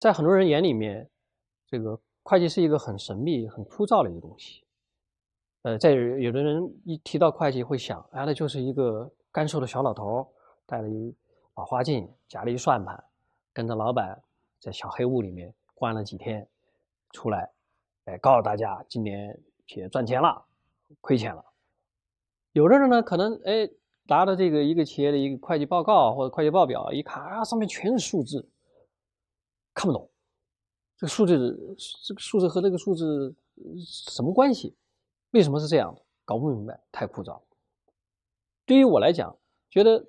在很多人眼里面，这个会计是一个很神秘、很枯燥的一个东西。呃，在有的人一提到会计，会想哎，那就是一个干瘦的小老头，戴了一老花镜，夹了一算盘，跟着老板在小黑屋里面关了几天，出来，哎，告诉大家今年企业赚钱了，亏钱了。有的人呢，可能哎拿着这个一个企业的一个会计报告或者会计报表，一看啊，上面全是数字。看不懂，这个数字，这个数字和这个数字什么关系？为什么是这样搞不明白，太枯燥。对于我来讲，觉得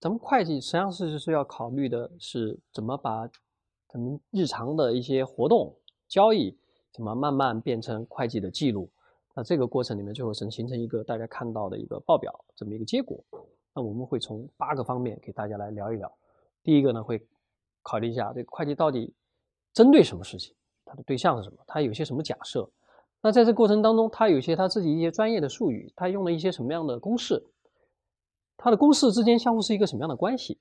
咱们会计实际上是是要考虑的是怎么把咱们日常的一些活动、交易，怎么慢慢变成会计的记录。那这个过程里面，最后形形成一个大家看到的一个报表这么一个结果。那我们会从八个方面给大家来聊一聊。第一个呢，会。考虑一下，这个会计到底针对什么事情？它的对象是什么？它有些什么假设？那在这过程当中，它有些他自己一些专业的术语，他用了一些什么样的公式？它的公式之间相互是一个什么样的关系？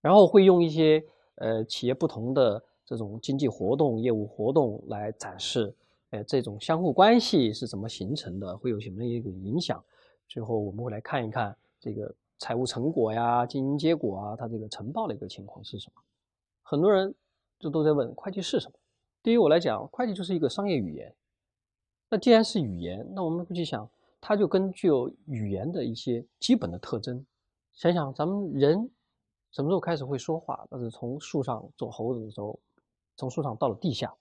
然后会用一些呃企业不同的这种经济活动、业务活动来展示，呃这种相互关系是怎么形成的？会有什么一个影响？最后我们会来看一看这个。财务成果呀，经营结果啊，它这个呈报的一个情况是什么？很多人就都在问会计是什么。对于我来讲，会计就是一个商业语言。那既然是语言，那我们不去想它，就跟具有语言的一些基本的特征。想想咱们人什么时候开始会说话？那是从树上走猴子的时候，从树上到了地下。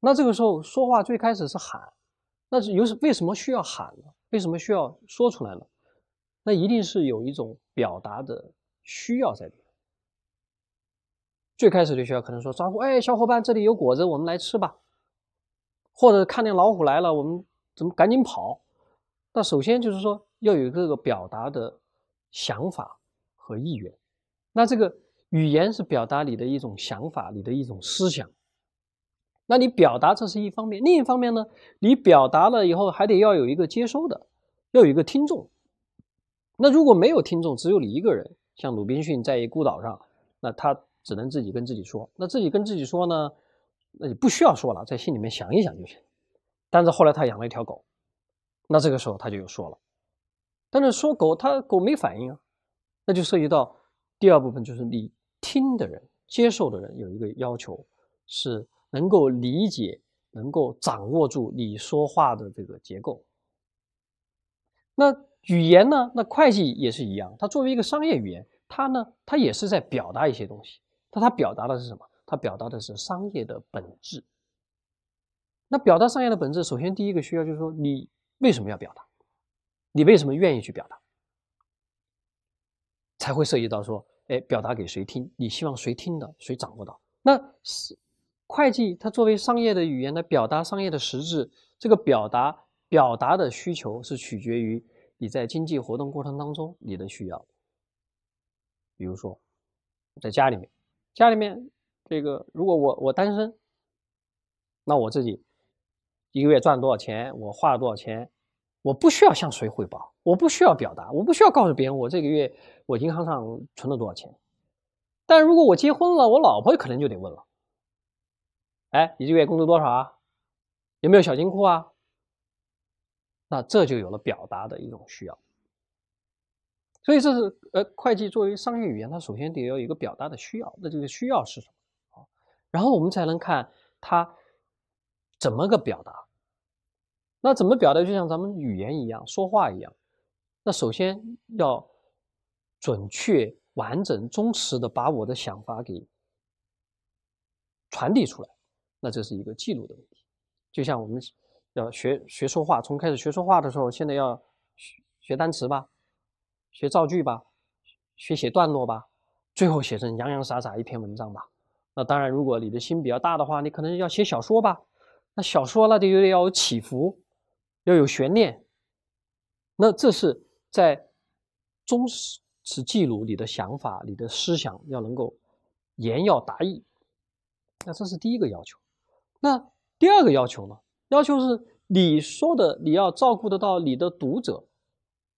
那这个时候说话最开始是喊。那是有为什么需要喊呢？为什么需要说出来呢？那一定是有一种表达的需要在里面。最开始就需要可能说：“哎，小伙伴，这里有果子，我们来吃吧。”或者看见老虎来了，我们怎么赶紧跑？那首先就是说要有这个表达的想法和意愿。那这个语言是表达你的一种想法，你的一种思想。那你表达这是一方面，另一方面呢，你表达了以后还得要有一个接收的，要有一个听众。那如果没有听众，只有你一个人，像鲁滨逊在一孤岛上，那他只能自己跟自己说。那自己跟自己说呢，那就不需要说了，在心里面想一想就行。但是后来他养了一条狗，那这个时候他就有说了。但是说狗，他狗没反应啊，那就涉及到第二部分，就是你听的人、接受的人有一个要求，是能够理解、能够掌握住你说话的这个结构。那。语言呢？那会计也是一样，它作为一个商业语言，它呢，它也是在表达一些东西。那它表达的是什么？它表达的是商业的本质。那表达商业的本质，首先第一个需要就是说，你为什么要表达？你为什么愿意去表达？才会涉及到说，哎，表达给谁听？你希望谁听的？谁掌握到？那是会计，它作为商业的语言来表达商业的实质。这个表达表达的需求是取决于。你在经济活动过程当中，你的需要，比如说，在家里面，家里面这个，如果我我单身，那我自己一个月赚多少钱，我花了多少钱，我不需要向谁汇报，我不需要表达，我不需要告诉别人我这个月我银行上存了多少钱。但如果我结婚了，我老婆可能就得问了，哎，你一个月工资多少啊？有没有小金库啊？那这就有了表达的一种需要，所以这是呃，会计作为商业语言，它首先得有一个表达的需要。那这个需要是什么？然后我们才能看它怎么个表达。那怎么表达？就像咱们语言一样，说话一样。那首先要准确、完整、忠实的把我的想法给传递出来。那这是一个记录的问题，就像我们。要学学说话，从开始学说话的时候，现在要学学单词吧，学造句吧，学写段落吧，最后写成洋洋洒洒一篇文章吧。那当然，如果你的心比较大的话，你可能要写小说吧。那小说那就点要有起伏，要有悬念。那这是在忠实实记录你的想法、你的思想，要能够言要达意。那这是第一个要求。那第二个要求呢？要求是，你说的你要照顾得到你的读者、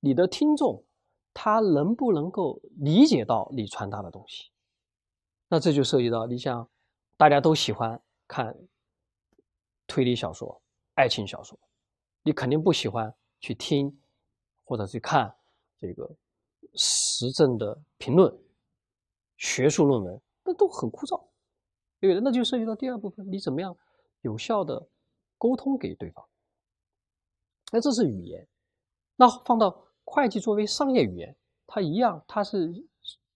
你的听众，他能不能够理解到你传达的东西？那这就涉及到，你像大家都喜欢看推理小说、爱情小说，你肯定不喜欢去听或者去看这个时政的评论、学术论文，那都很枯燥，对不对？那就涉及到第二部分，你怎么样有效的？沟通给对方，那这是语言。那放到会计作为商业语言，它一样，它是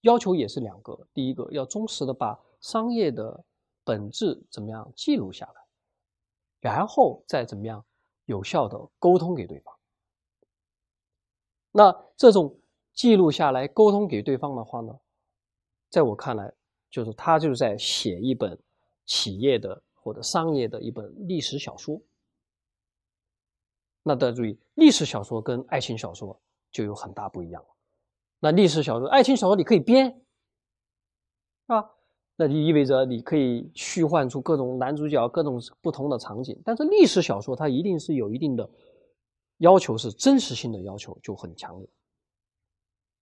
要求也是两个。第一个要忠实的把商业的本质怎么样记录下来，然后再怎么样有效的沟通给对方。那这种记录下来、沟通给对方的话呢，在我看来，就是他就是在写一本企业的。或者商业的一本历史小说，那大家注意，历史小说跟爱情小说就有很大不一样了。那历史小说、爱情小说你可以编，是吧？那就意味着你可以虚幻出各种男主角、各种不同的场景。但是历史小说它一定是有一定的要求，是真实性的要求就很强烈。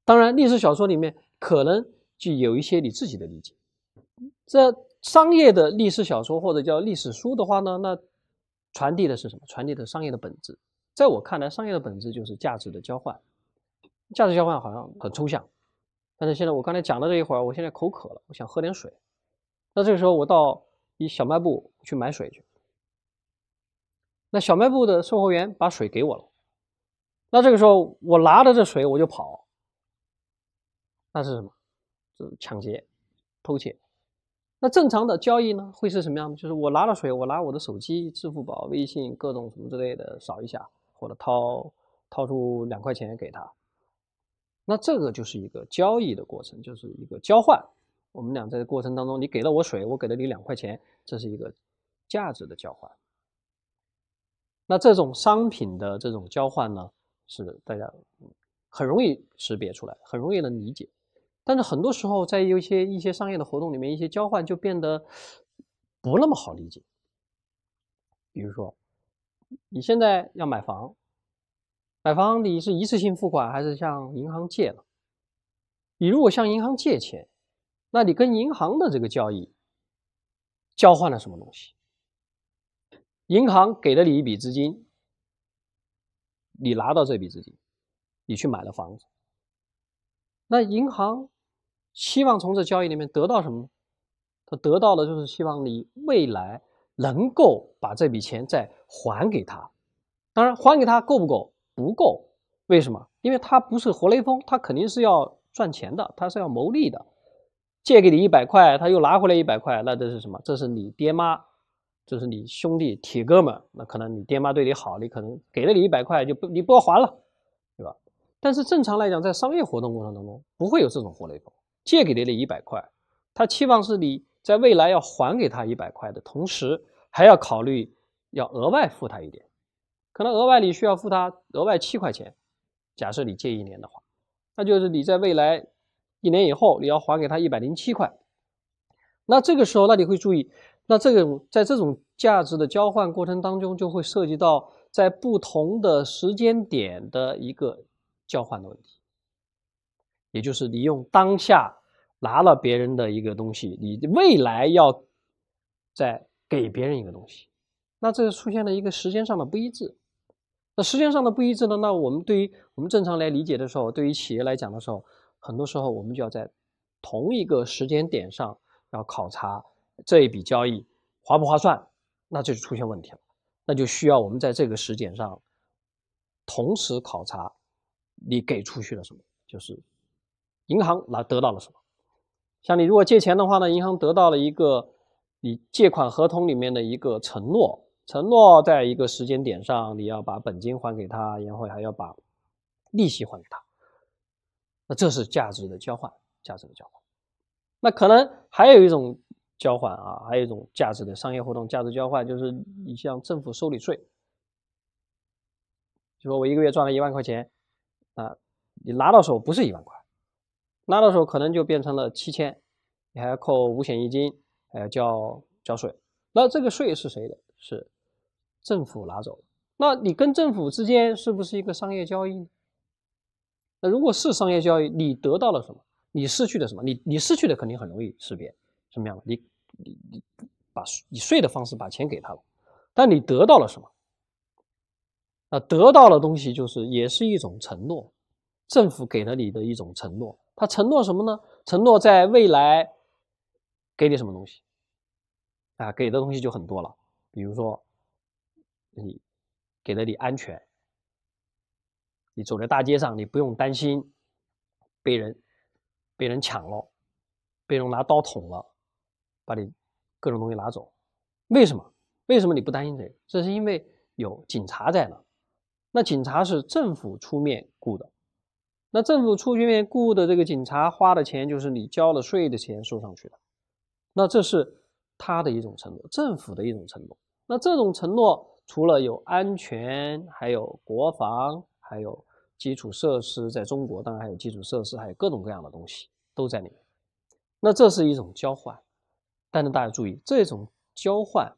当然，历史小说里面可能就有一些你自己的理解，这。商业的历史小说或者叫历史书的话呢，那传递的是什么？传递的商业的本质。在我看来，商业的本质就是价值的交换。价值交换好像很抽象，但是现在我刚才讲了这一会儿，我现在口渴了，我想喝点水。那这个时候，我到一小卖部去买水去。那小卖部的售货员把水给我了。那这个时候，我拿着这水我就跑。那是什么？是抢劫、偷窃。那正常的交易呢，会是什么样？就是我拿了水，我拿我的手机、支付宝、微信各种什么之类的扫一下，或者掏掏出两块钱给他。那这个就是一个交易的过程，就是一个交换。我们俩在这过程当中，你给了我水，我给了你两块钱，这是一个价值的交换。那这种商品的这种交换呢，是大家很容易识别出来，很容易能理解。但是很多时候，在有些一些商业的活动里面，一些交换就变得不那么好理解。比如说，你现在要买房，买房你是一次性付款还是向银行借了？你如果向银行借钱，那你跟银行的这个交易交换了什么东西？银行给了你一笔资金，你拿到这笔资金，你去买了房子，那银行。希望从这交易里面得到什么？他得到的就是希望你未来能够把这笔钱再还给他。当然，还给他够不够？不够。为什么？因为他不是活雷锋，他肯定是要赚钱的，他是要谋利的。借给你一百块，他又拿回来一百块，那这是什么？这是你爹妈，这是你兄弟铁哥们。那可能你爹妈对你好，你可能给了你一百块就不你不要还了，对吧？但是正常来讲，在商业活动过程当中，不会有这种活雷锋。借给你了一百块，他期望是你在未来要还给他一百块的同时，还要考虑要额外付他一点，可能额外你需要付他额外七块钱。假设你借一年的话，那就是你在未来一年以后你要还给他一百零七块。那这个时候，那你会注意，那这个在这种价值的交换过程当中，就会涉及到在不同的时间点的一个交换的问题。也就是你用当下拿了别人的一个东西，你未来要再给别人一个东西，那这就出现了一个时间上的不一致。那时间上的不一致呢？那我们对于我们正常来理解的时候，对于企业来讲的时候，很多时候我们就要在同一个时间点上要考察这一笔交易划不划算，那这就出现问题了。那就需要我们在这个时间上同时考察你给出去了什么，就是。银行拿得到了什么？像你如果借钱的话呢？银行得到了一个你借款合同里面的一个承诺，承诺在一个时间点上你要把本金还给他，然后还要把利息还给他。那这是价值的交换，价值的交换。那可能还有一种交换啊，还有一种价值的商业活动，价值交换就是你向政府收你税。就说我一个月赚了一万块钱啊，你拿到手不是一万块。拿的时候可能就变成了七千，你还要扣五险一金，还要交交税。那这个税是谁的？是政府拿走那你跟政府之间是不是一个商业交易呢？那如果是商业交易，你得到了什么？你失去了什么？你你失去的肯定很容易识别，什么样的？你你你把以税的方式把钱给他了，但你得到了什么？那得到的东西就是也是一种承诺，政府给了你的一种承诺。他承诺什么呢？承诺在未来给你什么东西？啊，给的东西就很多了。比如说，你给了你安全，你走在大街上，你不用担心被人被人抢了，被人拿刀捅了，把你各种东西拿走。为什么？为什么你不担心这个？这是因为有警察在呢。那警察是政府出面雇的。那政府出去面雇的这个警察花的钱，就是你交了税的钱收上去的。那这是他的一种承诺，政府的一种承诺。那这种承诺除了有安全，还有国防，还有基础设施。在中国，当然还有基础设施，还有各种各样的东西都在里面。那这是一种交换，但是大家注意，这种交换，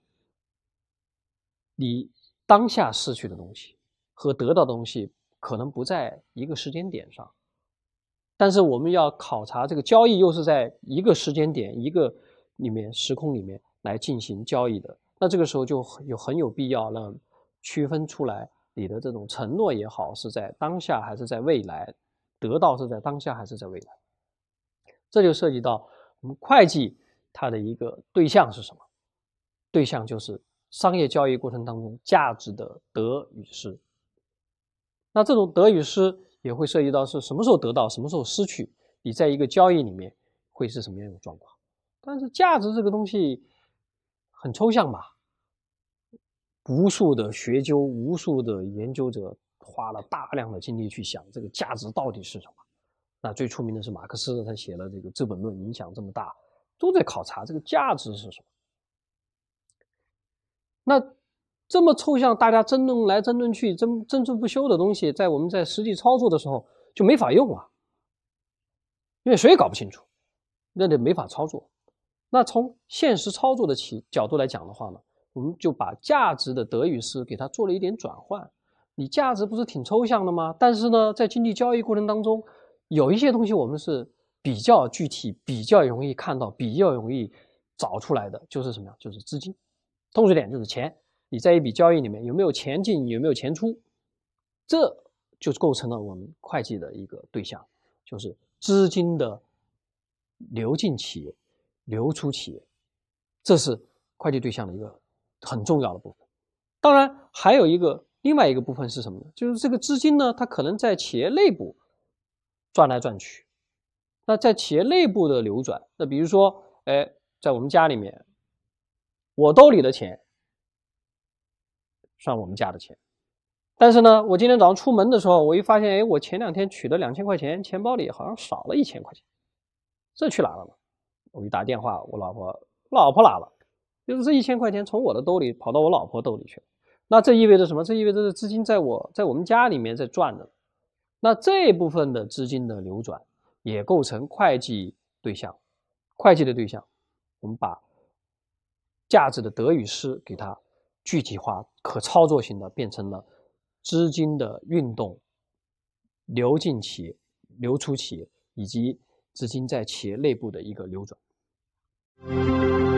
你当下失去的东西和得到的东西。可能不在一个时间点上，但是我们要考察这个交易又是在一个时间点、一个里面时空里面来进行交易的。那这个时候就有很有必要让区分出来你的这种承诺也好，是在当下还是在未来得到是在当下还是在未来。这就涉及到我们会计它的一个对象是什么？对象就是商业交易过程当中价值的得与失。那这种得与失也会涉及到是什么时候得到，什么时候失去，你在一个交易里面会是什么样的状况？但是价值这个东西很抽象吧？无数的学究，无数的研究者花了大量的精力去想这个价值到底是什么。那最出名的是马克思，他写了这个《资本论》，影响这么大，都在考察这个价值是什么。那。这么抽象，大家争论来争论去，争争论不休的东西，在我们在实际操作的时候就没法用啊，因为谁也搞不清楚，那就没法操作。那从现实操作的起角度来讲的话呢，我们就把价值的得与失给它做了一点转换。你价值不是挺抽象的吗？但是呢，在经济交易过程当中，有一些东西我们是比较具体、比较容易看到、比较容易找出来的，就是什么呀？就是资金，通俗点就是钱。你在一笔交易里面有没有钱进，有没有钱出，这就构成了我们会计的一个对象，就是资金的流进企业、流出企业，这是会计对象的一个很重要的部分。当然，还有一个另外一个部分是什么呢？就是这个资金呢，它可能在企业内部转来转去。那在企业内部的流转，那比如说，哎，在我们家里面，我兜里的钱。算我们家的钱，但是呢，我今天早上出门的时候，我一发现，哎，我前两天取的两千块钱，钱包里好像少了一千块钱，这去哪了呢？我一打电话，我老婆，老婆哪了？就是这一千块钱从我的兜里跑到我老婆兜里去了。那这意味着什么？这意味着这资金在我在我们家里面在转着。那这部分的资金的流转也构成会计对象，会计的对象，我们把价值的得与失给它。具体化、可操作性的，变成了资金的运动，流进企业、流出企业，以及资金在企业内部的一个流转。